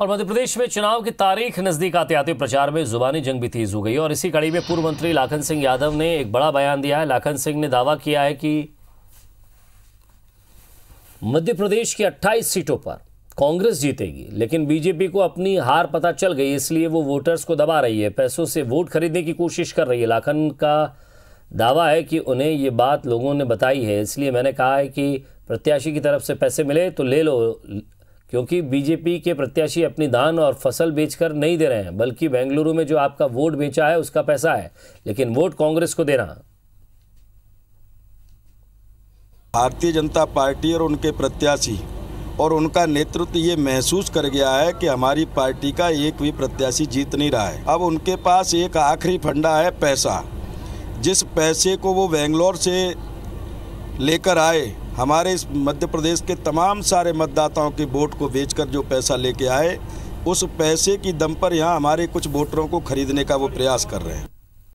और मध्य प्रदेश में चुनाव की तारीख नजदीक आते आते प्रचार में जुबानी जंग भी तेज हो गई और इसी कड़ी में पूर्व मंत्री लाखन सिंह यादव ने एक बड़ा बयान दिया है लाखन सिंह ने दावा किया है कि मध्य प्रदेश की 28 सीटों पर कांग्रेस जीतेगी लेकिन बीजेपी को अपनी हार पता चल गई इसलिए वो वोटर्स को दबा रही है पैसों से वोट खरीदने की कोशिश कर रही है लाखन का दावा है कि उन्हें ये बात लोगों ने बताई है इसलिए मैंने कहा है कि प्रत्याशी की तरफ से पैसे मिले तो ले लो क्योंकि बीजेपी के प्रत्याशी अपनी धान और फसल बेचकर नहीं दे रहे हैं बल्कि बेंगलुरु में जो आपका वोट बेचा है उसका पैसा है लेकिन वोट कांग्रेस को देना भारतीय जनता पार्टी और उनके प्रत्याशी और उनका नेतृत्व ये महसूस कर गया है कि हमारी पार्टी का एक भी प्रत्याशी जीत नहीं रहा है अब उनके पास एक आखिरी फंडा है पैसा जिस पैसे को वो बेंगलोर से लेकर आए हमारे इस मध्य प्रदेश के तमाम सारे मतदाताओं के वोट को बेचकर जो पैसा लेके आए उस पैसे की दम पर यहाँ हमारे कुछ वोटरों को खरीदने का वो प्रयास कर रहे हैं